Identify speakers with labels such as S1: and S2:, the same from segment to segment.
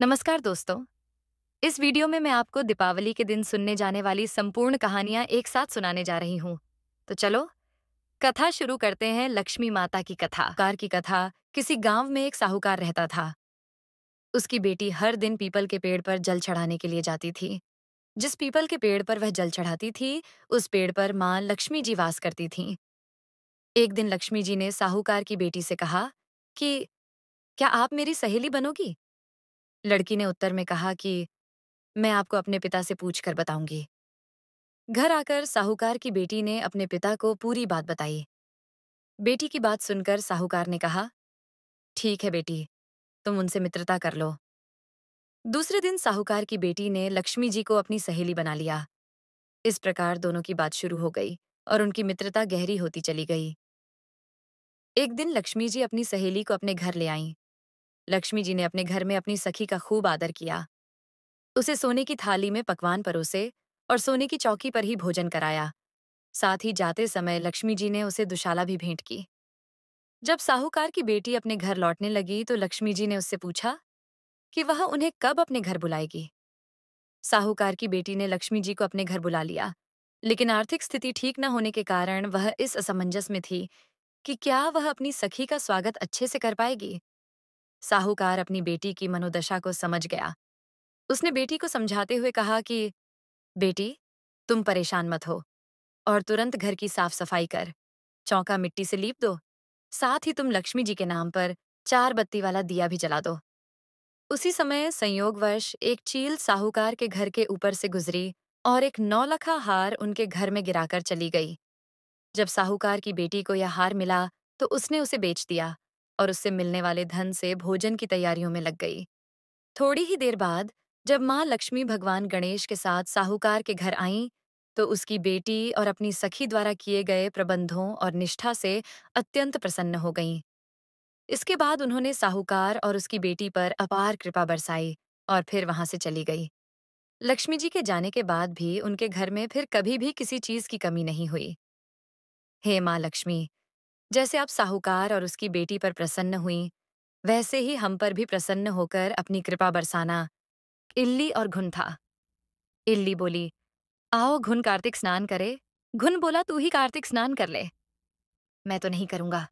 S1: नमस्कार दोस्तों इस वीडियो में मैं आपको दीपावली के दिन सुनने जाने वाली संपूर्ण कहानियां एक साथ सुनाने जा रही हूँ तो चलो कथा शुरू करते हैं लक्ष्मी माता की कथा कार की कथा किसी गांव में एक साहूकार रहता था उसकी बेटी हर दिन पीपल के पेड़ पर जल चढ़ाने के लिए जाती थी जिस पीपल के पेड़ पर वह जल चढ़ाती थी उस पेड़ पर माँ लक्ष्मी जी वास करती थी एक दिन लक्ष्मी जी ने साहूकार की बेटी से कहा कि क्या आप मेरी सहेली बनोगी लड़की ने उत्तर में कहा कि मैं आपको अपने पिता से पूछ कर बताऊंगी घर आकर साहूकार की बेटी ने अपने पिता को पूरी बात बताई बेटी की बात सुनकर साहूकार ने कहा ठीक है बेटी तुम उनसे मित्रता कर लो दूसरे दिन साहूकार की बेटी ने लक्ष्मी जी को अपनी सहेली बना लिया इस प्रकार दोनों की बात शुरू हो गई और उनकी मित्रता गहरी होती चली गई एक दिन लक्ष्मी जी अपनी सहेली को अपने घर ले आईं लक्ष्मी जी ने अपने घर में अपनी सखी का खूब आदर किया उसे सोने की थाली में पकवान परोसे और सोने की चौकी पर ही भोजन कराया साथ ही जाते समय लक्ष्मी जी ने उसे दुशाला भी भेंट की जब साहूकार की बेटी अपने घर लौटने लगी तो लक्ष्मी जी ने उससे पूछा कि वह उन्हें कब अपने घर बुलाएगी साहूकार की बेटी ने लक्ष्मी जी को अपने घर बुला लिया लेकिन आर्थिक स्थिति ठीक न होने के कारण वह इस असमंजस में थी कि क्या वह अपनी सखी का स्वागत अच्छे से कर पाएगी साहूकार अपनी बेटी की मनोदशा को समझ गया उसने बेटी को समझाते हुए कहा कि बेटी तुम परेशान मत हो और तुरंत घर की साफ सफाई कर चौंका मिट्टी से लीप दो साथ ही तुम लक्ष्मी जी के नाम पर चार बत्ती वाला दिया भी जला दो उसी समय संयोगवश एक चील साहूकार के घर के ऊपर से गुजरी और एक नौलखा हार उनके घर में गिराकर चली गई जब साहूकार की बेटी को यह हार मिला तो उसने उसे बेच दिया और उससे मिलने वाले धन से भोजन की तैयारियों में लग गई थोड़ी ही देर बाद जब माँ लक्ष्मी भगवान गणेश के साथ साहूकार के घर आई तो उसकी बेटी और अपनी सखी द्वारा किए गए प्रबंधों और निष्ठा से अत्यंत प्रसन्न हो गईं इसके बाद उन्होंने साहूकार और उसकी बेटी पर अपार कृपा बरसाई और फिर वहां से चली गई लक्ष्मी जी के जाने के बाद भी उनके घर में फिर कभी भी किसी चीज की कमी नहीं हुई हे माँ लक्ष्मी जैसे आप साहूकार और उसकी बेटी पर प्रसन्न हुई वैसे ही हम पर भी प्रसन्न होकर अपनी कृपा बरसाना इल्ली और घुन था इल्ली बोली आओ घुन कार्तिक स्नान करे घुन बोला तू ही कार्तिक स्नान कर ले मैं तो नहीं करूंगा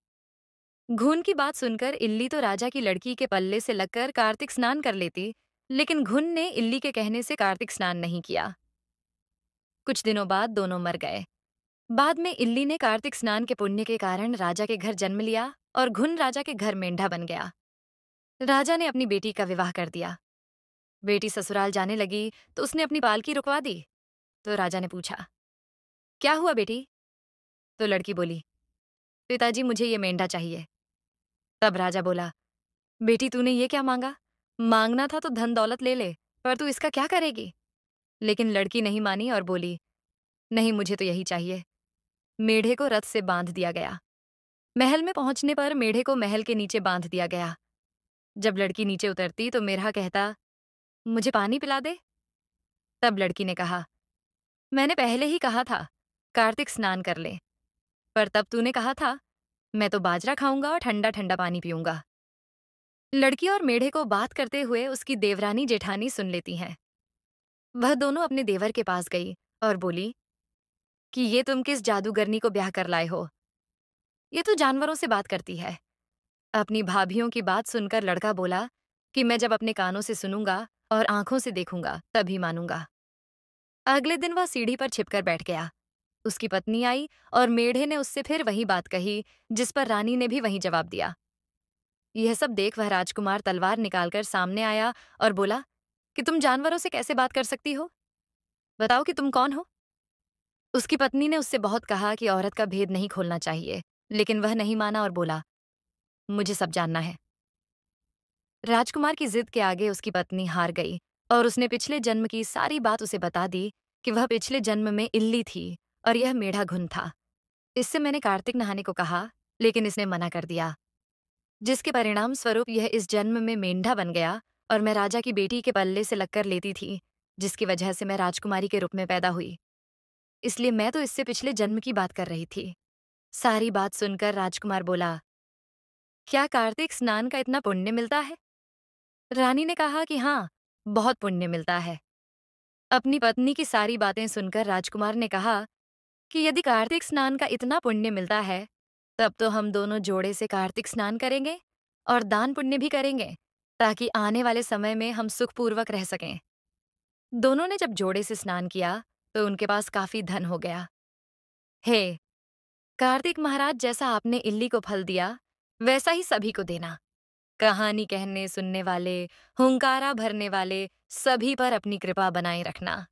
S1: घुन की बात सुनकर इल्ली तो राजा की लड़की के पल्ले से लगकर कार्तिक स्नान कर लेती लेकिन घुन ने इल्ली के कहने से कार्तिक स्नान नहीं किया कुछ दिनों बाद दोनों मर गए बाद में इल्ली ने कार्तिक स्नान के पुण्य के कारण राजा के घर जन्म लिया और घुन राजा के घर मेंढा बन गया राजा ने अपनी बेटी का विवाह कर दिया बेटी ससुराल जाने लगी तो उसने अपनी पालकी रुकवा दी तो राजा ने पूछा क्या हुआ बेटी तो लड़की बोली पिताजी मुझे ये मेंढा चाहिए तब राजा बोला बेटी तूने ये क्या मांगा मांगना था तो धन दौलत ले ले पर तू इसका क्या करेगी लेकिन लड़की नहीं मानी और बोली नहीं मुझे तो यही चाहिए मेढे को रथ से बांध दिया गया महल में पहुंचने पर मेढे को महल के नीचे बांध दिया गया जब लड़की नीचे उतरती तो मेरा कहता मुझे पानी पिला दे तब लड़की ने कहा मैंने पहले ही कहा था कार्तिक स्नान कर ले पर तब तूने कहा था मैं तो बाजरा खाऊंगा और ठंडा ठंडा पानी पीऊंगा लड़की और मेढे को बात करते हुए उसकी देवरानी जेठानी सुन लेती हैं वह दोनों अपने देवर के पास गई और बोली कि ये तुम किस जादूगरनी को ब्याह कर लाए हो ये तो जानवरों से बात करती है अपनी भाभीियों की बात सुनकर लड़का बोला कि मैं जब अपने कानों से सुनूंगा और आंखों से देखूंगा तभी मानूंगा अगले दिन वह सीढ़ी पर छिपकर बैठ गया उसकी पत्नी आई और मेढ़े ने उससे फिर वही बात कही जिस पर रानी ने भी वही जवाब दिया यह सब देख वह राजकुमार तलवार निकालकर सामने आया और बोला कि तुम जानवरों से कैसे बात कर सकती हो बताओ कि तुम कौन हो उसकी पत्नी ने उससे बहुत कहा कि औरत का भेद नहीं खोलना चाहिए लेकिन वह नहीं माना और बोला मुझे सब जानना है राजकुमार की जिद के आगे उसकी पत्नी हार गई और उसने पिछले जन्म की सारी बात उसे बता दी कि वह पिछले जन्म में इल्ली थी और यह मेढा घुन था इससे मैंने कार्तिक नहाने को कहा लेकिन इसने मना कर दिया जिसके परिणाम स्वरूप यह इस जन्म में मेंढा बन गया और मैं राजा की बेटी के पल्ले से लगकर लेती थी जिसकी वजह से मैं राजकुमारी के रूप में पैदा हुई इसलिए मैं तो इससे पिछले जन्म की बात कर रही थी सारी बात सुनकर राजकुमार बोला क्या कार्तिक स्नान का इतना पुण्य मिलता है रानी ने कहा कि हाँ बहुत पुण्य मिलता है अपनी पत्नी की सारी बातें सुनकर राजकुमार ने कहा कि यदि कार्तिक स्नान का इतना पुण्य मिलता है तब तो हम दोनों जोड़े से कार्तिक स्नान करेंगे और दान पुण्य भी करेंगे ताकि आने वाले समय में हम सुखपूर्वक रह सकें दोनों ने जब जोड़े से स्नान किया तो उनके पास काफी धन हो गया हे कार्तिक महाराज जैसा आपने इल्ली को फल दिया वैसा ही सभी को देना कहानी कहने सुनने वाले हुंकारा भरने वाले सभी पर अपनी कृपा बनाए रखना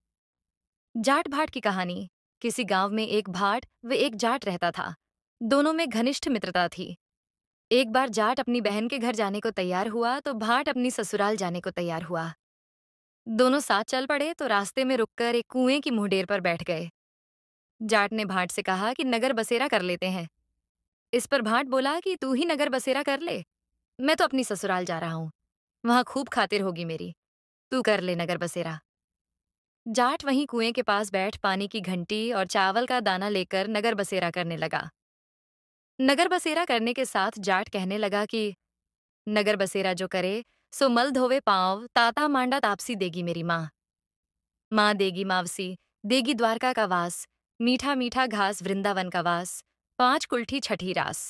S1: जाट भाट की कहानी किसी गांव में एक भाट व एक जाट रहता था दोनों में घनिष्ठ मित्रता थी एक बार जाट अपनी बहन के घर जाने को तैयार हुआ तो भाट अपनी ससुराल जाने को तैयार हुआ दोनों साथ चल पड़े तो रास्ते में रुककर एक कुएं की मुंहडेर पर बैठ गए जाट ने भाट से कहा कि नगर बसेरा कर लेते हैं इस पर भाट बोला कि तू ही नगर बसेरा कर ले मैं तो अपनी ससुराल जा रहा हूं वहां खूब खातिर होगी मेरी तू कर ले नगर बसेरा जाट वहीं कुएं के पास बैठ पानी की घंटी और चावल का दाना लेकर नगर बसेरा करने लगा नगर बसेरा करने के साथ जाट कहने लगा कि नगर बसेरा जो करे मल धोवे पांव ताता मांडा तापसी देगी मेरी माँ माँ देगी मावसी देगी द्वारका का वास मीठा मीठा घास वृंदावन का वास पांच कुल्ठी छठी रास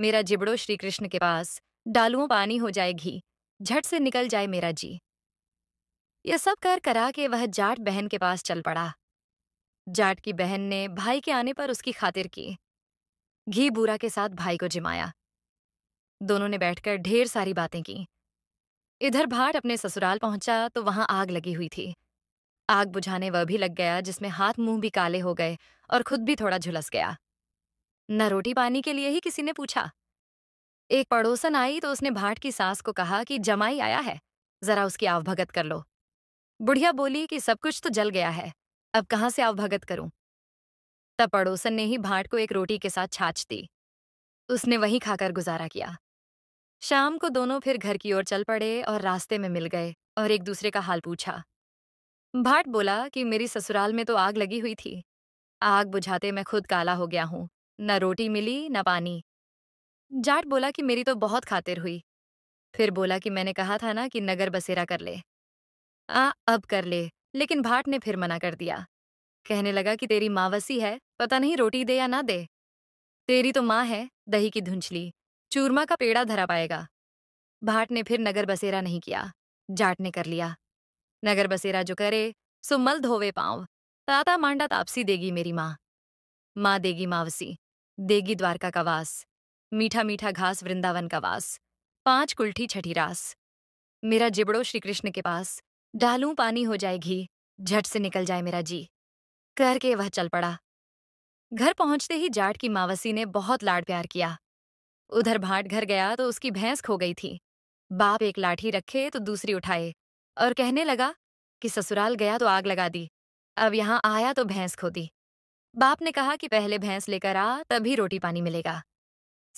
S1: मेरा जिबड़ो श्री कृष्ण के पास डालुओं पानी हो जाए घी झट से निकल जाए मेरा जी यह सब कर करा के वह जाट बहन के पास चल पड़ा जाट की बहन ने भाई के आने पर उसकी खातिर की घी बूरा के साथ भाई को जिमाया दोनों ने बैठकर ढेर सारी बातें की इधर भाट अपने ससुराल पहुंचा तो वहां आग लगी हुई थी आग बुझाने वह भी लग गया जिसमें हाथ मुंह भी काले हो गए और खुद भी थोड़ा झुलस गया न रोटी पानी के लिए ही किसी ने पूछा एक पड़ोसन आई तो उसने भाट की सास को कहा कि जमाई आया है जरा उसकी आवभगत कर लो बुढ़िया बोली कि सब कुछ तो जल गया है अब कहाँ से आवभगत करूं तब पड़ोसन ने ही भाट को एक रोटी के साथ छाछ दी उसने वहीं खाकर गुजारा किया शाम को दोनों फिर घर की ओर चल पड़े और रास्ते में मिल गए और एक दूसरे का हाल पूछा भाट बोला कि मेरी ससुराल में तो आग लगी हुई थी आग बुझाते मैं खुद काला हो गया हूँ न रोटी मिली न पानी जाट बोला कि मेरी तो बहुत खातिर हुई फिर बोला कि मैंने कहा था ना कि नगर बसेरा कर ले आ अब कर ले लेकिन भाट ने फिर मना कर दिया कहने लगा कि तेरी माँ वसी है पता नहीं रोटी दे या ना दे तेरी तो माँ है दही की धुंझली चूरमा का पेड़ा धरा पाएगा भाट ने फिर नगर बसेरा नहीं किया जाट ने कर लिया नगर बसेरा जो करे सो मल धोवे पाँव ताता मांडा तापसी देगी मेरी माँ माँ देगी मावसी देगी द्वारका का वास मीठा मीठा घास वृंदावन का वास पांच कुल्ठी छठी रास मेरा जिबड़ो श्री कृष्ण के पास डालू पानी हो जाएगी झट से निकल जाए मेरा जी करके वह चल पड़ा घर पहुंचते ही जाट की मावसी ने बहुत लाड प्यार किया उधर भाट घर गया तो उसकी भैंस खो गई थी बाप एक लाठी रखे तो दूसरी उठाए और कहने लगा कि ससुराल गया तो आग लगा दी अब यहाँ आया तो भैंस खो दी बाप ने कहा कि पहले भैंस लेकर आ तभी रोटी पानी मिलेगा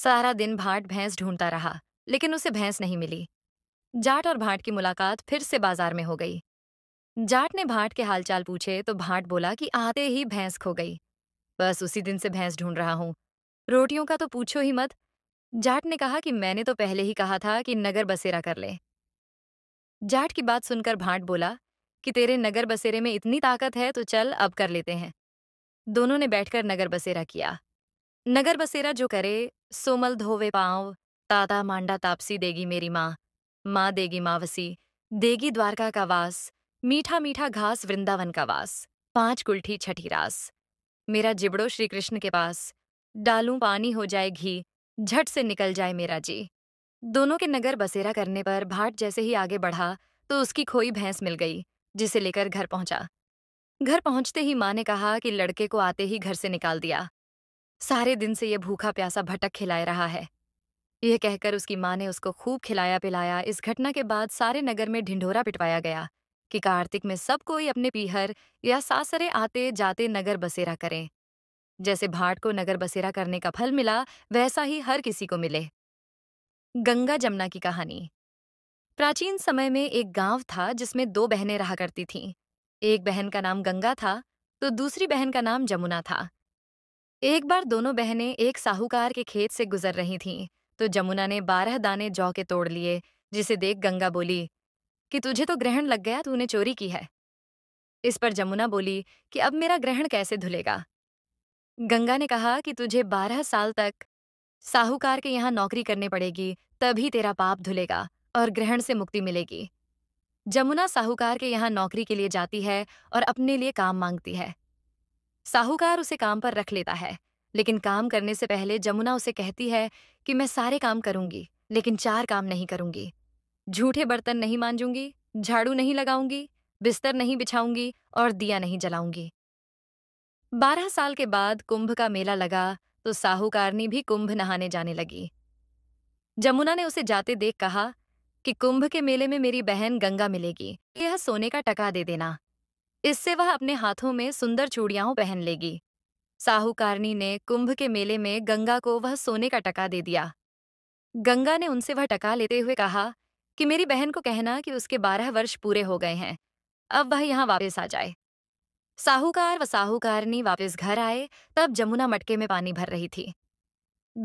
S1: सारा दिन भाट भैंस ढूंढता रहा लेकिन उसे भैंस नहीं मिली जाट और भाट की मुलाकात फिर से बाजार में हो गई जाट ने भाट के हालचाल पूछे तो भाट बोला कि आते ही भैंस खो गई बस उसी दिन से भैंस ढूंढ रहा हूं रोटियों का तो पूछो ही मत जाट ने कहा कि मैंने तो पहले ही कहा था कि नगर बसेरा कर ले जाट की बात सुनकर भाट बोला कि तेरे नगर बसेरे में इतनी ताकत है तो चल अब कर लेते हैं दोनों ने बैठकर नगर बसेरा किया नगर बसेरा जो करे सोमल धोवे पाँव ताता मांडा तापसी देगी मेरी माँ माँ देगी मावसी देगी द्वारका का वास मीठा मीठा घास वृंदावन का वास पांच कुल्ठी छठी रास मेरा जिबड़ो श्री कृष्ण के पास डालूं पानी हो जाए घी झट से निकल जाए मेरा जी दोनों के नगर बसेरा करने पर भाट जैसे ही आगे बढ़ा तो उसकी खोई भैंस मिल गई जिसे लेकर घर पहुंचा घर पहुंचते ही माँ ने कहा कि लड़के को आते ही घर से निकाल दिया सारे दिन से यह भूखा प्यासा भटक खिलाए रहा है यह कहकर उसकी माँ ने उसको खूब खिलाया पिलाया इस घटना के बाद सारे नगर में ढिंढोरा पिटवाया गया कि कार्तिक में सब कोई अपने पीहर या सासरे आते जाते नगर बसेरा करें जैसे भाट को नगर बसेरा करने का फल मिला वैसा ही हर किसी को मिले गंगा जमुना की कहानी प्राचीन समय में एक गांव था जिसमें दो बहनें रहा करती थीं एक बहन का नाम गंगा था तो दूसरी बहन का नाम जमुना था एक बार दोनों बहनें एक साहूकार के खेत से गुजर रही थीं तो जमुना ने बारह दाने जौ के तोड़ लिए जिसे देख गंगा बोली कि तुझे तो ग्रहण लग गया तूने चोरी की है इस पर जमुना बोली कि अब मेरा ग्रहण कैसे धुलेगा गंगा ने कहा कि तुझे बारह साल तक साहूकार के यहाँ नौकरी करने पड़ेगी तभी तेरा पाप धुलेगा और ग्रहण से मुक्ति मिलेगी जमुना साहूकार के यहाँ नौकरी के लिए जाती है और अपने लिए काम मांगती है साहूकार उसे काम पर रख लेता है लेकिन काम करने से पहले जमुना उसे कहती है कि मैं सारे काम करूंगी लेकिन चार काम नहीं करूंगी झूठे बर्तन नहीं मांजूंगी झाड़ू नहीं लगाऊंगी बिस्तर नहीं बिछाऊंगी और दिया नहीं जलाऊंगी बारह साल के बाद कुंभ का मेला लगा तो साहूकारनी भी कुंभ नहाने जाने लगी जमुना ने उसे जाते देख कहा कि कुंभ के मेले में मेरी बहन गंगा मिलेगी यह सोने का टका दे देना इससे वह अपने हाथों में सुंदर चूड़ियाओं पहन लेगी साहूकारनी ने कुंभ के मेले में गंगा को वह सोने का टका दे दिया गंगा ने उनसे वह टका लेते हुए कहा कि मेरी बहन को कहना कि उसके बारह वर्ष पूरे हो गए हैं अब वह यहाँ वापस आ जाए साहूकार व साहूकारनी वापस घर आए तब जमुना मटके में पानी भर रही थी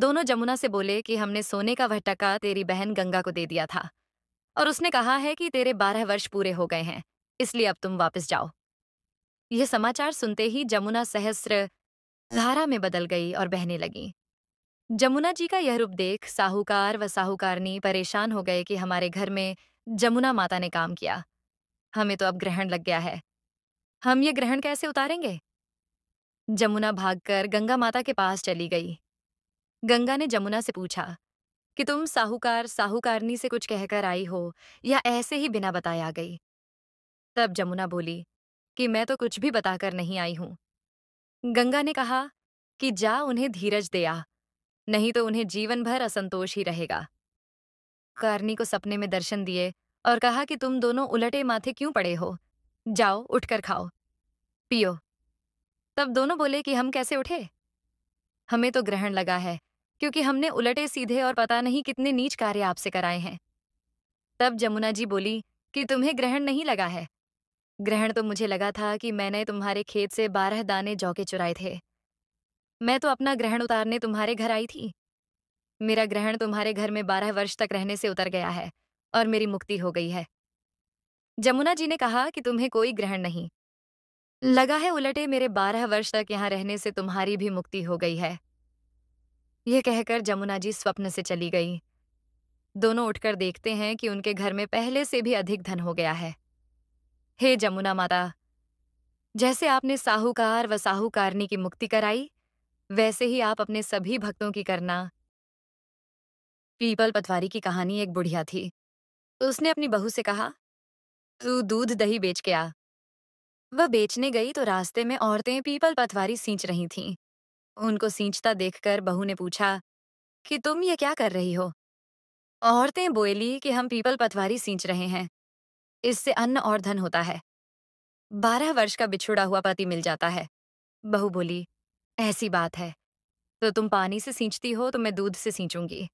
S1: दोनों जमुना से बोले कि हमने सोने का वह टका तेरी बहन गंगा को दे दिया था और उसने कहा है कि तेरे बारह वर्ष पूरे हो गए हैं इसलिए अब तुम वापस जाओ यह समाचार सुनते ही जमुना सहस्र धारा में बदल गई और बहने लगी जमुना जी का यह रूप देख साहूकार व साहूकारनी परेशान हो गए कि हमारे घर में जमुना माता ने काम किया हमें तो अब ग्रहण लग गया है हम ये ग्रहण कैसे उतारेंगे जमुना भागकर गंगा माता के पास चली गई गंगा ने जमुना से पूछा कि तुम साहूकार साहूकारनी से कुछ कहकर आई हो या ऐसे ही बिना बताए आ गई तब जमुना बोली कि मैं तो कुछ भी बताकर नहीं आई हूं गंगा ने कहा कि जा उन्हें धीरज दे आ नहीं तो उन्हें जीवन भर असंतोष ही रहेगा कारनी को सपने में दर्शन दिए और कहा कि तुम दोनों उलटे माथे क्यों पड़े हो जाओ उठकर खाओ पियो तब दोनों बोले कि हम कैसे उठे हमें तो ग्रहण लगा है क्योंकि हमने उलटे सीधे और पता नहीं कितने नीच कार्य आपसे कराए हैं तब जमुना जी बोली कि तुम्हें ग्रहण नहीं लगा है ग्रहण तो मुझे लगा था कि मैंने तुम्हारे खेत से बारह दाने जौके चुराए थे मैं तो अपना ग्रहण उतारने तुम्हारे घर आई थी मेरा ग्रहण तुम्हारे घर में बारह वर्ष तक रहने से उतर गया है और मेरी मुक्ति हो गई है जमुना जी ने कहा कि तुम्हें कोई ग्रहण नहीं लगा है उलटे मेरे बारह वर्ष तक यहाँ रहने से तुम्हारी भी मुक्ति हो गई है यह कहकर जमुना जी स्वप्न से चली गई दोनों उठकर देखते हैं कि उनके घर में पहले से भी अधिक धन हो गया है हे जमुना माता जैसे आपने साहूकार व साहूकारनी की मुक्ति कराई वैसे ही आप अपने सभी भक्तों की करना पीपल पतवारी की कहानी एक बुढ़िया थी उसने अपनी बहू से कहा तू दूध दही बेच के आ वह बेचने गई तो रास्ते में औरतें पीपल पथवारी सींच रही थीं उनको सींचता देखकर बहू ने पूछा कि तुम ये क्या कर रही हो औरतें बोली कि हम पीपल पथवारी सींच रहे हैं इससे अन्न और धन होता है बारह वर्ष का बिछुड़ा हुआ पति मिल जाता है बहू बोली ऐसी बात है तो तुम पानी से सींचती हो तो मैं दूध से सींचूंगी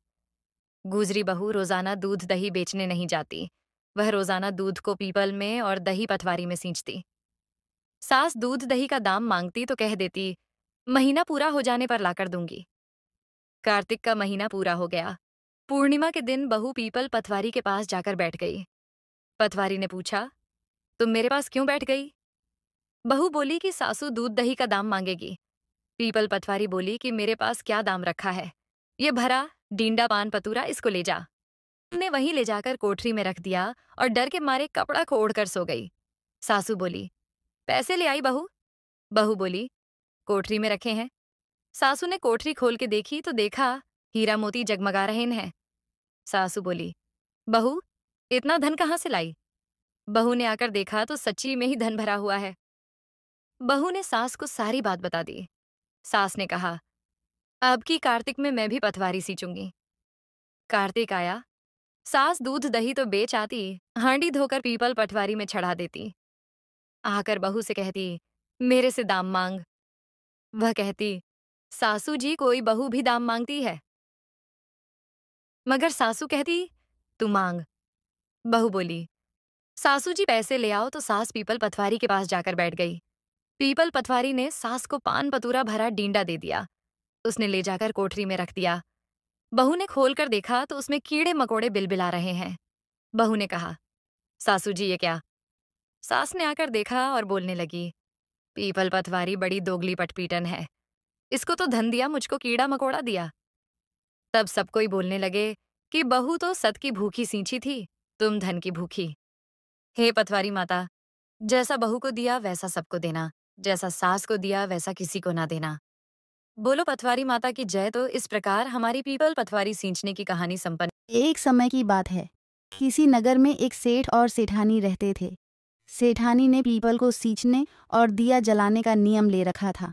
S1: गुजरी बहू रोजाना दूध दही बेचने नहीं जाती वह रोजाना दूध को पीपल में और दही पटवारी में सींचती सास दूध दही का दाम मांगती तो कह देती महीना पूरा हो जाने पर लाकर दूंगी कार्तिक का महीना पूरा हो गया पूर्णिमा के दिन बहू पीपल पथवारी के पास जाकर बैठ गई पथवारी ने पूछा तुम मेरे पास क्यों बैठ गई बहू बोली कि सासू दूध दही का दाम मांगेगी पीपल पथवारी बोली कि मेरे पास क्या दाम रखा है ये भरा डींडा पान पतूरा इसको ले जा ने वहीं ले जाकर कोठरी में रख दिया और डर के मारे कपड़ा को ओढ़कर सो गई सासू बोली पैसे ले आई बहू बहू बोली कोठरी में रखे हैं सासू ने कोठरी खोल के देखी तो देखा हीरा मोती जगमगा रहे हैं सासू बोली बहू इतना धन कहाँ से लाई बहू ने आकर देखा तो सच्ची में ही धन भरा हुआ है बहू ने सास को सारी बात बता दी सास ने कहा अब की कार्तिक में मैं भी पथवारी सींचूंगी कार्तिक आया सास दूध दही तो बेच आती हांडी धोकर पीपल पटवारी में चढ़ा देती आकर बहू से कहती मेरे से दाम मांग वह कहती सासू जी कोई बहू भी दाम मांगती है मगर सासू कहती तू मांग बहू बोली सासू जी पैसे ले आओ तो सास पीपल पथवारी के पास जाकर बैठ गई पीपल पथवारी ने सास को पान पतूरा भरा डींडा दे दिया उसने ले जाकर कोठरी में रख दिया बहू ने खोलकर देखा तो उसमें कीड़े मकोड़े बिलबिला रहे हैं बहू ने कहा सासू जी ये क्या सास ने आकर देखा और बोलने लगी पीपल पथवारी बड़ी दोगली पटपीटन है इसको तो धन दिया मुझको कीड़ा मकोड़ा दिया तब सब कोई बोलने लगे कि बहू तो सत की भूखी सींची थी तुम धन की भूखी हे पथवारी माता जैसा बहू को दिया वैसा सबको देना जैसा सास को दिया वैसा किसी को ना देना बोलो पथवारी माता की जय तो इस प्रकार हमारी पीपल पथवारी सींचने की कहानी संपन्न
S2: एक समय की बात है किसी नगर में एक सेठ और सेठानी रहते थे सेठानी ने पीपल को सींचने और दिया जलाने का नियम ले रखा था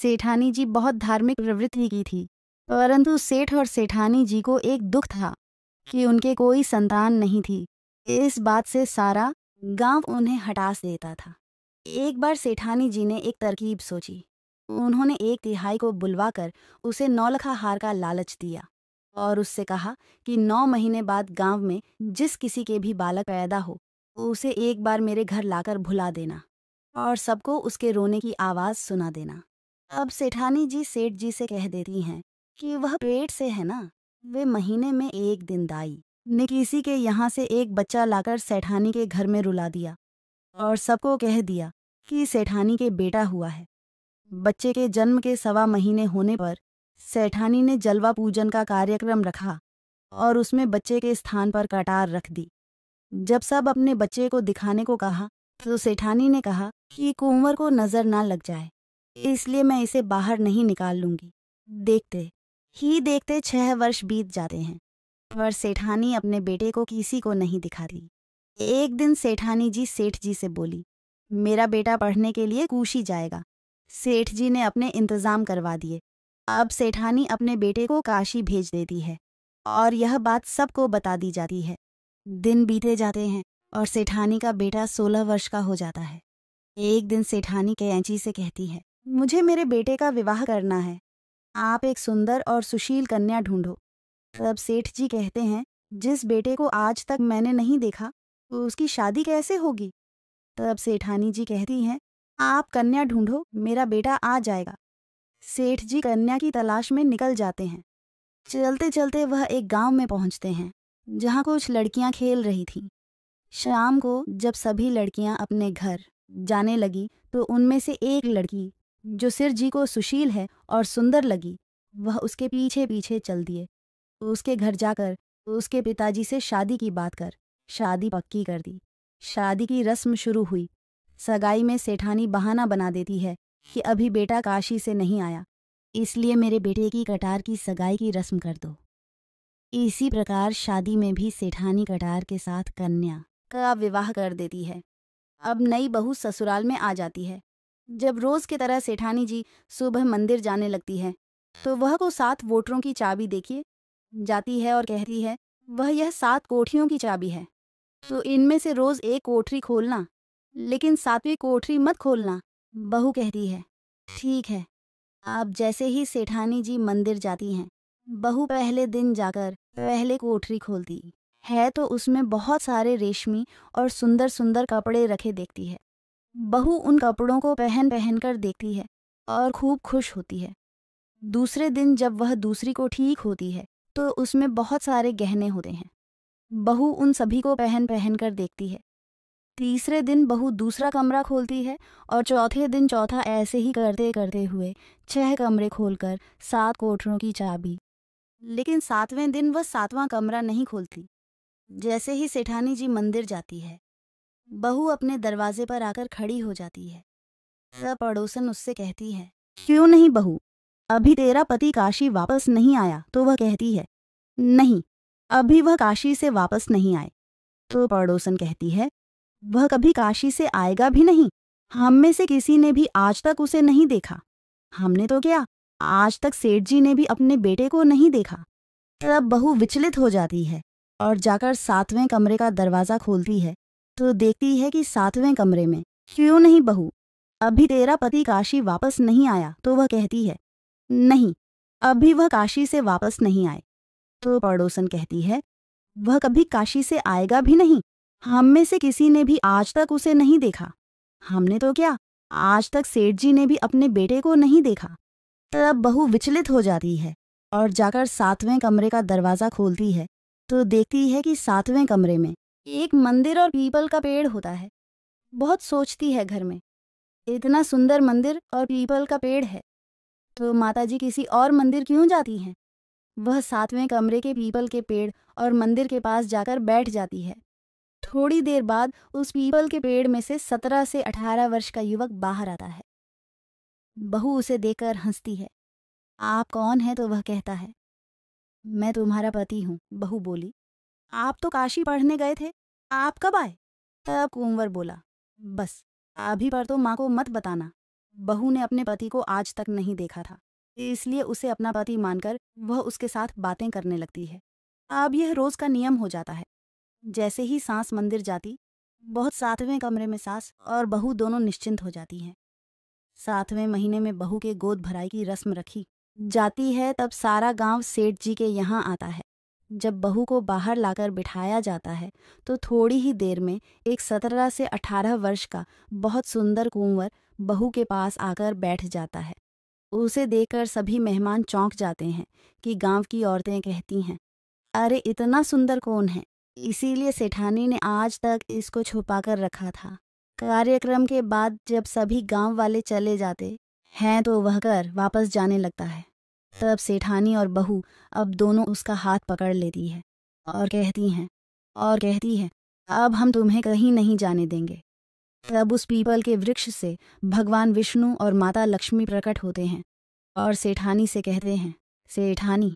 S2: सेठानी जी बहुत धार्मिक प्रवृत्ति की थी परंतु सेठ और सेठानी जी को एक दुख था कि उनके कोई संतान नहीं थी इस बात से सारा गांव उन्हें हटास देता था एक बार सेठानी जी ने एक तरकीब सोची उन्होंने एक तिहाई को बुलवाकर उसे नौलखा हार का लालच दिया और उससे कहा कि नौ महीने बाद गांव में जिस किसी के भी बालक पैदा हो उसे एक बार मेरे घर लाकर भुला देना और सबको उसके रोने की आवाज़ सुना देना अब सेठानी जी सेठ जी से कह देती हैं कि वह पेट से है ना वे महीने में एक दिन दाई ने किसी के यहाँ से एक बच्चा लाकर सेठानी के घर में रुला दिया और सबको कह दिया कि सेठानी के बेटा हुआ है बच्चे के जन्म के सवा महीने होने पर सेठानी ने जलवा पूजन का कार्यक्रम रखा और उसमें बच्चे के स्थान पर कटार रख दी जब सब अपने बच्चे को दिखाने को कहा तो सेठानी ने कहा कि कुंवर को नज़र ना लग जाए इसलिए मैं इसे बाहर नहीं निकाल लूंगी देखते ही देखते छह वर्ष बीत जाते हैं पर सेठानी अपने बेटे को किसी को नहीं दिखाती एक दिन सेठानी जी सेठ जी से बोली मेरा बेटा पढ़ने के लिए कूशी जाएगा सेठ जी ने अपने इंतज़ाम करवा दिए अब सेठानी अपने बेटे को काशी भेज देती है और यह बात सबको बता दी जाती है दिन बीते जाते हैं और सेठानी का बेटा सोलह वर्ष का हो जाता है एक दिन सेठानी कैंची से कहती है मुझे मेरे बेटे का विवाह करना है आप एक सुंदर और सुशील कन्या ढूंढो तब सेठ जी कहते हैं जिस बेटे को आज तक मैंने नहीं देखा उसकी शादी कैसे होगी तब सेठानी जी कहती हैं आप कन्या ढूंढो मेरा बेटा आ जाएगा सेठ जी कन्या की तलाश में निकल जाते हैं चलते चलते वह एक गांव में पहुंचते हैं जहां कुछ लड़कियां खेल रही थीं शाम को जब सभी लड़कियां अपने घर जाने लगी तो उनमें से एक लड़की जो सिर जी को सुशील है और सुंदर लगी वह उसके पीछे पीछे चल दिए उसके घर जाकर उसके पिताजी से शादी की बात कर शादी पक्की कर दी शादी की रस्म शुरू हुई सगाई में सेठानी बहाना बना देती है कि अभी बेटा काशी से नहीं आया इसलिए मेरे बेटे की कटार की सगाई की रस्म कर दो इसी प्रकार शादी में भी सेठानी कटार के साथ कन्या का विवाह कर देती है अब नई बहू ससुराल में आ जाती है जब रोज की तरह सेठानी जी सुबह मंदिर जाने लगती है तो वह को सात वोटरों की चाबी देखिए जाती है और कहती है वह यह सात कोठियों की चाबी है तो इनमें से रोज एक कोठरी खोलना लेकिन सातवीं कोठरी मत खोलना बहू कहती है ठीक है आप जैसे ही सेठानी जी मंदिर जाती हैं बहू पहले दिन जाकर पहले कोठरी खोलती है तो उसमें बहुत सारे रेशमी और सुंदर सुंदर कपड़े रखे देखती है बहू उन कपड़ों को पहन पहन कर देखती है और खूब खुश होती है दूसरे दिन जब वह दूसरी को ठीक होती है तो उसमें बहुत सारे गहने होते हैं बहू उन सभी को पहन पहन कर देखती है तीसरे दिन बहू दूसरा कमरा खोलती है और चौथे दिन चौथा ऐसे ही करते करते हुए छह कमरे खोलकर सात कोठरों की चाबी लेकिन सातवें दिन वह सातवां कमरा नहीं खोलती जैसे ही सेठानी जी मंदिर जाती है बहू अपने दरवाजे पर आकर खड़ी हो जाती है सब पड़ोसन उससे कहती है क्यों नहीं बहू अभी तेरा पति काशी वापस नहीं आया तो वह कहती है नहीं अभी वह काशी से वापस नहीं आए तो पड़ोसन कहती है वह कभी काशी से आएगा भी नहीं हम में से किसी ने भी आज तक उसे नहीं देखा हमने तो क्या आज तक सेठ जी ने भी अपने बेटे को नहीं देखा तब बहू विचलित हो जाती है और जाकर सातवें कमरे का दरवाज़ा खोलती है तो देखती है कि सातवें कमरे में क्यों नहीं बहू अभी तेरा पति काशी वापस नहीं आया तो वह कहती है नहीं अभी वह काशी से वापस नहीं आए तो पड़ोसन कहती है वह कभी काशी से आएगा भी नहीं हम में से किसी ने भी आज तक उसे नहीं देखा हमने तो क्या आज तक सेठ जी ने भी अपने बेटे को नहीं देखा तब बहू विचलित हो जाती है और जाकर सातवें कमरे का दरवाज़ा खोलती है तो देखती है कि सातवें कमरे में एक मंदिर और पीपल का पेड़ होता है बहुत सोचती है घर में इतना सुंदर मंदिर और पीपल का पेड़ है तो माताजी किसी और मंदिर क्यों जाती हैं वह सातवें कमरे के पीपल के पेड़ और मंदिर के पास जाकर बैठ जाती है थोड़ी देर बाद उस पीपल के पेड़ में से सत्रह से अठारह वर्ष का युवक बाहर आता है बहू उसे देखकर हंसती है आप कौन है तो वह कहता है मैं तुम्हारा पति हूं बहू बोली आप तो काशी पढ़ने गए थे आप कब आए तब कुंवर बोला बस अभी पर तो माँ को मत बताना बहू ने अपने पति को आज तक नहीं देखा था इसलिए उसे अपना पति मानकर वह उसके साथ बातें करने लगती है अब यह रोज का नियम हो जाता है जैसे ही सांस मंदिर जाती बहुत सातवें कमरे में सास और बहू दोनों निश्चिंत हो जाती हैं सातवें महीने में बहू के गोद भराई की रस्म रखी जाती है तब सारा गांव सेठ जी के यहाँ आता है जब बहू को बाहर लाकर बिठाया जाता है तो थोड़ी ही देर में एक सत्रह से अठारह वर्ष का बहुत सुंदर कुंवर बहू के पास आकर बैठ जाता है उसे देखकर सभी मेहमान चौंक जाते हैं कि गांव की औरतें कहती हैं अरे इतना सुंदर कौन है इसीलिए सेठानी ने आज तक इसको छुपा कर रखा था कार्यक्रम के बाद जब सभी गांव वाले चले जाते हैं तो वह कर वापस जाने लगता है तब सेठानी और बहू अब दोनों उसका हाथ पकड़ लेती है और कहती हैं और कहती है अब हम तुम्हें कहीं नहीं जाने देंगे तब उस पीपल के वृक्ष से भगवान विष्णु और माता लक्ष्मी प्रकट होते हैं और सेठानी से कहते हैं सेठानी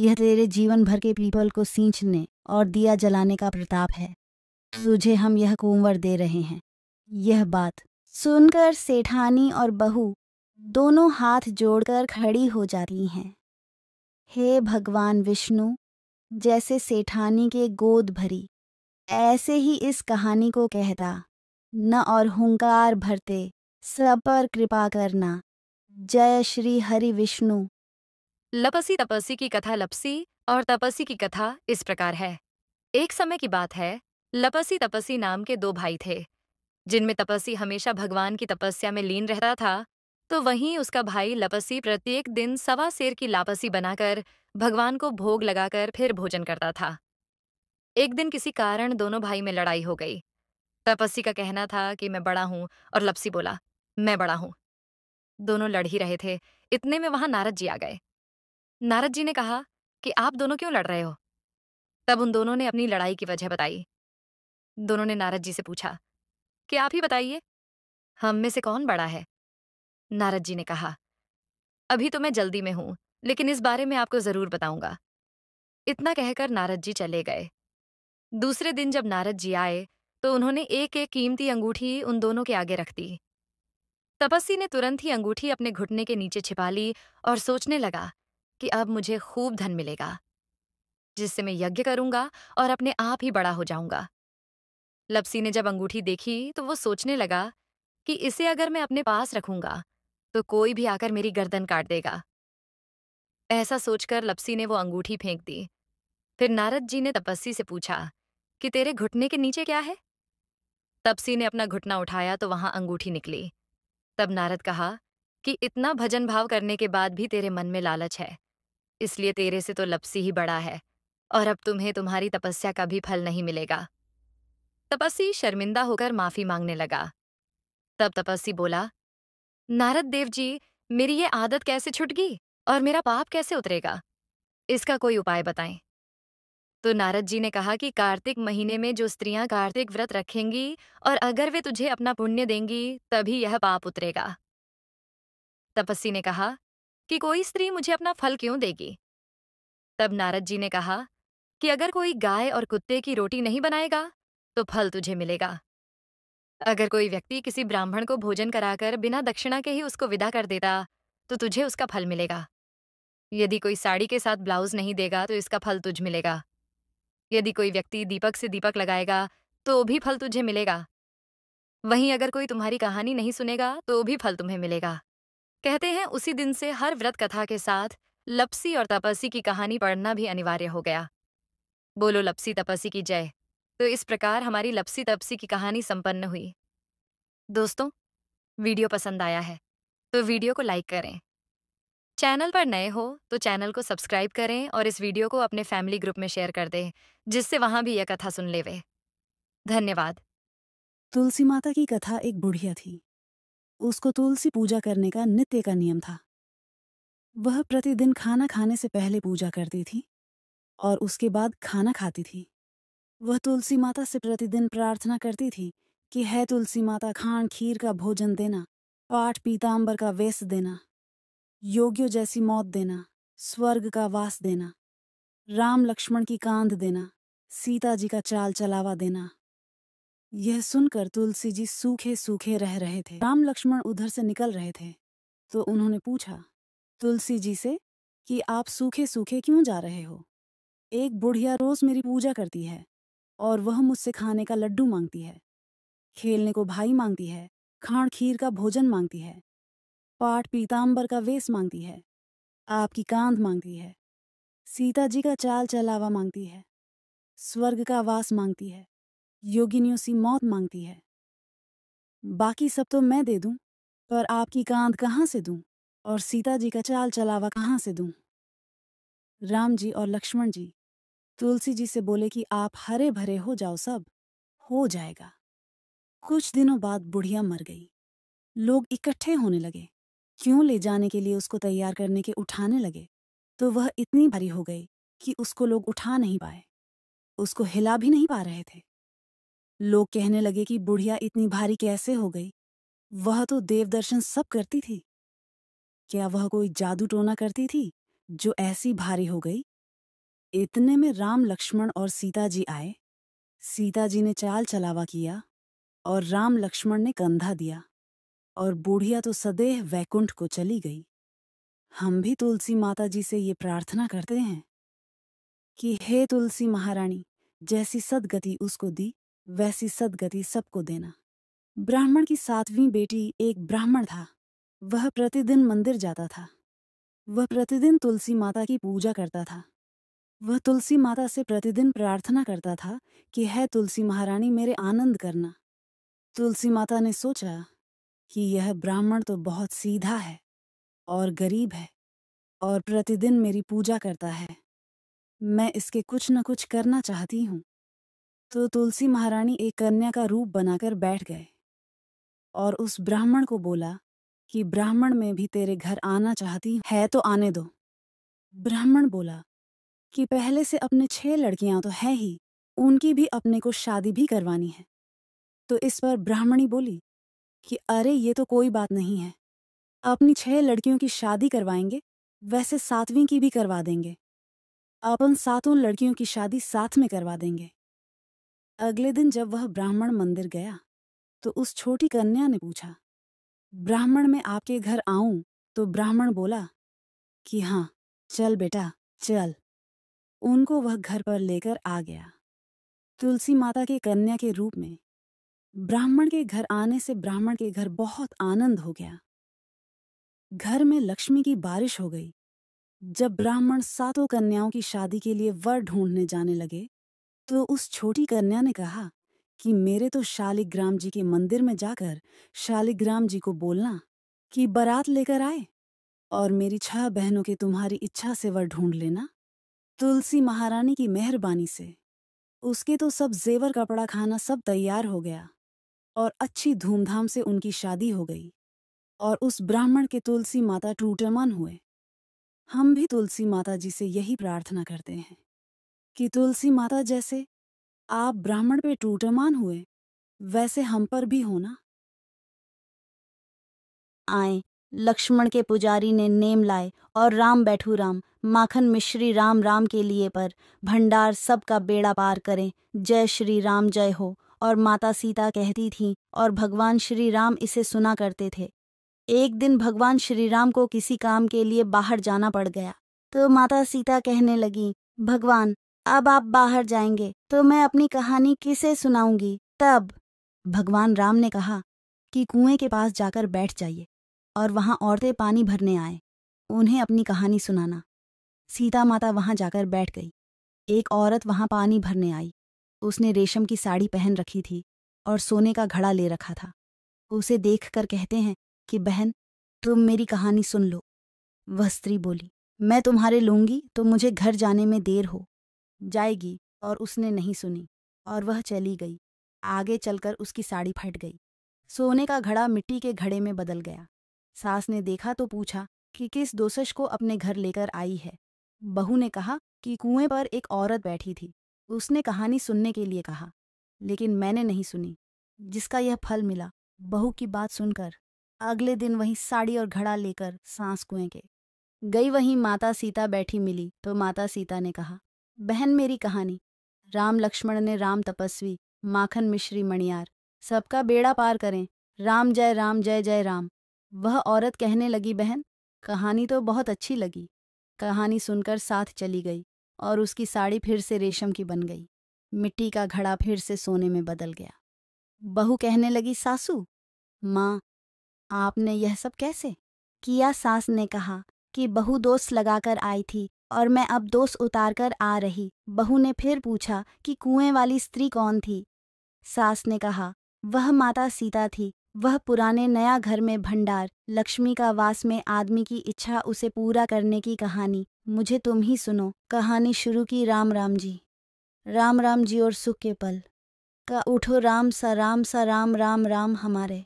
S2: यह तेरे जीवन भर के पीपल को सींचने और दिया जलाने का प्रताप है तुझे हम यह कुंवर दे रहे हैं यह बात सुनकर सेठानी और बहू दोनों हाथ जोड़कर खड़ी हो जाती हैं हे भगवान विष्णु जैसे सेठानी के गोद भरी ऐसे ही इस कहानी को कहता न और हुंकार भरते सब पर कृपा करना जय श्री हरि विष्णु
S1: लपसी तपसी की कथा लपसी और तपसी की कथा इस प्रकार है एक समय की बात है लपसी तपसी नाम के दो भाई थे जिनमें तपसी हमेशा भगवान की तपस्या में लीन रहता था तो वहीं उसका भाई लपसी प्रत्येक दिन सवा शेर की लापसी बनाकर भगवान को भोग लगाकर फिर भोजन करता था एक दिन किसी कारण दोनों भाई में लड़ाई हो गई तपस्सी का कहना था कि मैं बड़ा हूं और लपसी बोला मैं बड़ा हूं दोनों लड़ ही रहे थे इतने में वहां नारद जी आ गए नारद जी ने कहा कि आप दोनों क्यों लड़ रहे हो तब उन दोनों ने अपनी लड़ाई की वजह बताई दोनों ने नारद जी से पूछा कि आप ही बताइए हम में से कौन बड़ा है नारद जी ने कहा अभी तो मैं जल्दी में हूं लेकिन इस बारे में आपको जरूर बताऊंगा इतना कहकर नारद जी चले गए दूसरे दिन जब नारद जी आए तो उन्होंने एक एक कीमती अंगूठी उन दोनों के आगे रख दी तपस्वी ने तुरंत ही अंगूठी अपने घुटने के नीचे छिपा ली और सोचने लगा कि अब मुझे खूब धन मिलेगा जिससे मैं यज्ञ करूंगा और अपने आप ही बड़ा हो जाऊंगा लपसी ने जब अंगूठी देखी तो वो सोचने लगा कि इसे अगर मैं अपने पास रखूंगा तो कोई भी आकर मेरी गर्दन काट देगा ऐसा सोचकर लपसी ने वो अंगूठी फेंक दी फिर नारद जी ने तपस्वी से पूछा कि तेरे घुटने के नीचे क्या है तपसी ने अपना घुटना उठाया तो वहां अंगूठी निकली तब नारद कहा कि इतना भजन भाव करने के बाद भी तेरे मन में लालच है इसलिए तेरे से तो लपसी ही बड़ा है और अब तुम्हें तुम्हारी तपस्या का भी फल नहीं मिलेगा तपस्वी शर्मिंदा होकर माफी मांगने लगा तब तपस्वी बोला नारद देव जी मेरी ये आदत कैसे छुटगी और मेरा पाप कैसे उतरेगा इसका कोई उपाय बताएं तो नारद जी ने कहा कि कार्तिक महीने में जो स्त्रियां कार्तिक व्रत रखेंगी और अगर वे तुझे अपना पुण्य देंगी तभी यह पाप उतरेगा तपस्वी ने कहा कि कोई स्त्री मुझे अपना फल क्यों देगी तब नारद जी ने कहा कि अगर कोई गाय और कुत्ते की रोटी नहीं बनाएगा तो फल तुझे मिलेगा अगर कोई व्यक्ति किसी ब्राह्मण को भोजन कराकर बिना दक्षिणा के ही उसको विदा कर देता तो तुझे उसका फल मिलेगा यदि कोई साड़ी के साथ ब्लाउज नहीं देगा तो इसका फल तुझ मिलेगा यदि कोई व्यक्ति दीपक से दीपक लगाएगा तो भी फल तुझे मिलेगा वहीं अगर कोई तुम्हारी कहानी नहीं सुनेगा तो भी फल तुम्हें मिलेगा कहते हैं उसी दिन से हर व्रत कथा के साथ लपसी और तपस्वी की कहानी पढ़ना भी अनिवार्य हो गया बोलो लपसी तपस्वी की जय तो इस प्रकार हमारी लपसी तपसी की कहानी संपन्न हुई दोस्तों वीडियो पसंद आया है तो वीडियो को लाइक करें चैनल पर नए हो तो चैनल को सब्सक्राइब करें और इस वीडियो को अपने फैमिली ग्रुप में शेयर कर दें जिससे वहां भी यह कथा सुन ले धन्यवाद
S3: तुलसी माता की कथा एक बुढ़िया थी उसको तुलसी पूजा करने का नित्य का नियम था वह प्रतिदिन खाना खाने से पहले पूजा करती थी और उसके बाद खाना खाती थी वह तुलसी माता से प्रतिदिन प्रार्थना करती थी कि है तुलसी माता खान खीर का भोजन देना पाठ पीताम्बर का वेश देना योग्यो जैसी मौत देना स्वर्ग का वास देना राम लक्ष्मण की कांध देना सीता जी का चाल चलावा देना यह सुनकर तुलसी जी सूखे सूखे रह रहे थे राम लक्ष्मण उधर से निकल रहे थे तो उन्होंने पूछा तुलसी जी से कि आप सूखे सूखे क्यों जा रहे हो एक बुढ़िया रोज मेरी पूजा करती है और वह मुझसे खाने का लड्डू मांगती है खेलने को भाई मांगती है खाण खीर का भोजन मांगती है पाठ पीताम्बर का वेश मांगती है आपकी कांध मांगती है सीता जी का चाल चलावा मांगती है स्वर्ग का वास मांगती है योगिनियों सी मौत मांगती है बाकी सब तो मैं दे दूं पर आपकी कांध कहाँ से दूं और सीता जी का चाल चलावा कहाँ से दूं राम जी और लक्ष्मण जी तुलसी जी से बोले कि आप हरे भरे हो जाओ सब हो जाएगा कुछ दिनों बाद बुढ़िया मर गई लोग इकट्ठे होने लगे क्यों ले जाने के लिए उसको तैयार करने के उठाने लगे तो वह इतनी भारी हो गई कि उसको लोग उठा नहीं पाए उसको हिला भी नहीं पा रहे थे लोग कहने लगे कि बुढ़िया इतनी भारी कैसे हो गई वह तो देवदर्शन सब करती थी क्या वह कोई जादू टोना करती थी जो ऐसी भारी हो गई इतने में राम लक्ष्मण और सीता जी आए सीता जी ने चाल चलावा किया और राम लक्ष्मण ने कंधा दिया और बूढ़िया तो सदैह वैकुंठ को चली गई हम भी तुलसी माता जी से ये प्रार्थना करते हैं कि हे तुलसी महारानी जैसी सदगति उसको दी वैसी सदगति सबको देना ब्राह्मण की सातवीं बेटी एक ब्राह्मण था वह प्रतिदिन मंदिर जाता था वह प्रतिदिन तुलसी माता की पूजा करता था वह तुलसी माता से प्रतिदिन प्रार्थना करता था कि है तुलसी महारानी मेरे आनंद करना तुलसी माता ने सोचा कि यह ब्राह्मण तो बहुत सीधा है और गरीब है और प्रतिदिन मेरी पूजा करता है मैं इसके कुछ न कुछ करना चाहती हूँ तो तुलसी महारानी एक कन्या का रूप बनाकर बैठ गए और उस ब्राह्मण को बोला कि ब्राह्मण में भी तेरे घर आना चाहती है तो आने दो ब्राह्मण बोला कि पहले से अपने छह लड़कियां तो है ही उनकी भी अपने को शादी भी करवानी है तो इस पर ब्राह्मणी बोली कि अरे ये तो कोई बात नहीं है अपनी छह लड़कियों की शादी करवाएंगे वैसे सातवीं की भी करवा देंगे अपन सातों लड़कियों की शादी साथ में करवा देंगे अगले दिन जब वह ब्राह्मण मंदिर गया तो उस छोटी कन्या ने पूछा ब्राह्मण मैं आपके घर आऊं तो ब्राह्मण बोला कि हाँ चल बेटा चल उनको वह घर पर लेकर आ गया तुलसी माता के कन्या के रूप में ब्राह्मण के घर आने से ब्राह्मण के घर बहुत आनंद हो गया घर में लक्ष्मी की बारिश हो गई जब ब्राह्मण सातों कन्याओं की शादी के लिए वर ढूंढने जाने लगे तो उस छोटी कन्या ने कहा कि मेरे तो शालिग्राम जी के मंदिर में जाकर शालिग्राम जी को बोलना कि बारात लेकर आए और मेरी छह बहनों के तुम्हारी इच्छा से वर ढूंढ लेना तुलसी महारानी की मेहरबानी से उसके तो सब जेवर कपड़ा खाना सब तैयार हो गया और अच्छी धूमधाम से उनकी शादी हो गई और उस ब्राह्मण के तुलसी माता टूटमान हुए हम भी तुलसी माता जी से यही प्रार्थना करते हैं कि तुलसी माता जैसे आप ब्राह्मण पे टूटमान हुए वैसे हम पर भी होना आए
S2: लक्ष्मण के पुजारी ने नेम लाए और राम बैठू राम माखन मिश्री राम राम के लिए पर भंडार सबका बेड़ा पार करें जय श्री राम जय हो और माता सीता कहती थी और भगवान श्री राम इसे सुना करते थे एक दिन भगवान श्री राम को किसी काम के लिए बाहर जाना पड़ गया तो माता सीता कहने लगी भगवान अब आप बाहर जाएंगे तो मैं अपनी कहानी किसे सुनाऊंगी तब भगवान राम ने कहा कि कुएं के पास जाकर बैठ जाइए और वहां औरतें पानी भरने आए उन्हें अपनी कहानी सुनाना सीता माता वहां जाकर बैठ गई एक औरत वहां पानी भरने आई उसने रेशम की साड़ी पहन रखी थी और सोने का घड़ा ले रखा था उसे देख कर कहते हैं कि बहन तुम मेरी कहानी सुन लो वह स्त्री बोली मैं तुम्हारे लूंगी तो मुझे घर जाने में देर हो जाएगी और उसने नहीं सुनी और वह चली गई आगे चलकर उसकी साड़ी फट गई सोने का घड़ा मिट्टी के घड़े में बदल गया सास ने देखा तो पूछा कि किस दोसश को अपने घर लेकर आई है बहू ने कहा कि कुएं पर एक औरत बैठी थी उसने कहानी सुनने के लिए कहा लेकिन मैंने नहीं सुनी जिसका यह फल मिला बहू की बात सुनकर अगले दिन वहीं साड़ी और घड़ा लेकर सांस कुएं के गई वहीं माता सीता बैठी मिली तो माता सीता ने कहा बहन मेरी कहानी राम लक्ष्मण ने राम तपस्वी माखन मिश्री मणियार सबका बेड़ा पार करें राम जय राम जय जय राम वह औरत कहने लगी बहन कहानी तो बहुत अच्छी लगी कहानी सुनकर साथ चली गई और उसकी साड़ी फिर से रेशम की बन गई मिट्टी का घड़ा फिर से सोने में बदल गया बहू कहने लगी सासू माँ आपने यह सब कैसे किया सास ने कहा कि बहू दोस्त लगाकर आई थी और मैं अब दोष उतार कर आ रही बहू ने फिर पूछा कि कुएं वाली स्त्री कौन थी सास ने कहा वह माता सीता थी वह पुराने नया घर में भंडार लक्ष्मी का वास में आदमी की इच्छा उसे पूरा करने की कहानी मुझे तुम ही सुनो कहानी शुरू की राम राम जी राम राम जी और सुख के पल का उठो राम सा राम सा राम राम राम हमारे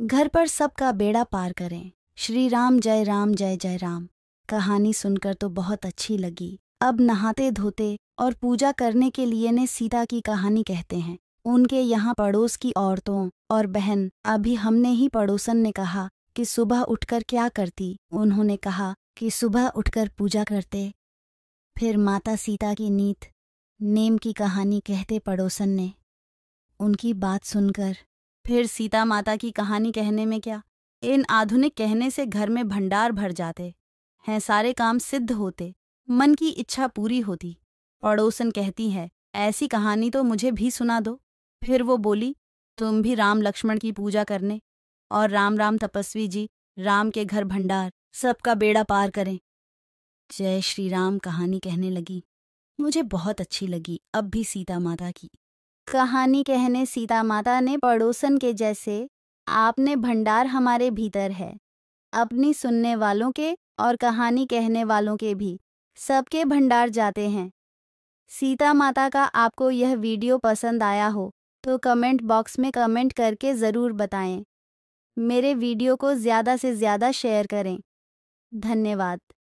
S2: घर पर सबका बेड़ा पार करें श्री राम जय राम जय जय राम कहानी सुनकर तो बहुत अच्छी लगी अब नहाते धोते और पूजा करने के लिए ने सीता की कहानी कहते हैं उनके यहाँ पड़ोस की औरतों और बहन अभी हमने ही पड़ोसन ने कहा कि सुबह उठकर क्या करती उन्होंने कहा कि सुबह उठकर पूजा करते फिर माता सीता की नीत नेम की कहानी कहते पड़ोसन ने उनकी बात सुनकर फिर सीता माता की कहानी कहने में क्या इन आधुनिक कहने से घर में भंडार भर जाते हैं सारे काम सिद्ध होते मन की इच्छा पूरी होती पड़ोसन कहती है ऐसी कहानी तो मुझे भी सुना दो फिर वो बोली तुम भी राम लक्ष्मण की पूजा करने और राम राम तपस्वी जी राम के घर भंडार सबका बेड़ा पार करें जय श्री राम कहानी कहने लगी मुझे बहुत अच्छी लगी अब भी सीता माता की कहानी कहने सीता माता ने पड़ोसन के जैसे आपने भंडार हमारे भीतर है अपनी सुनने वालों के और कहानी कहने वालों के भी सबके भंडार जाते हैं सीता माता का आपको यह वीडियो पसंद आया हो तो कमेंट बॉक्स में कमेंट करके ज़रूर बताएं मेरे वीडियो को ज़्यादा से ज़्यादा शेयर करें धन्यवाद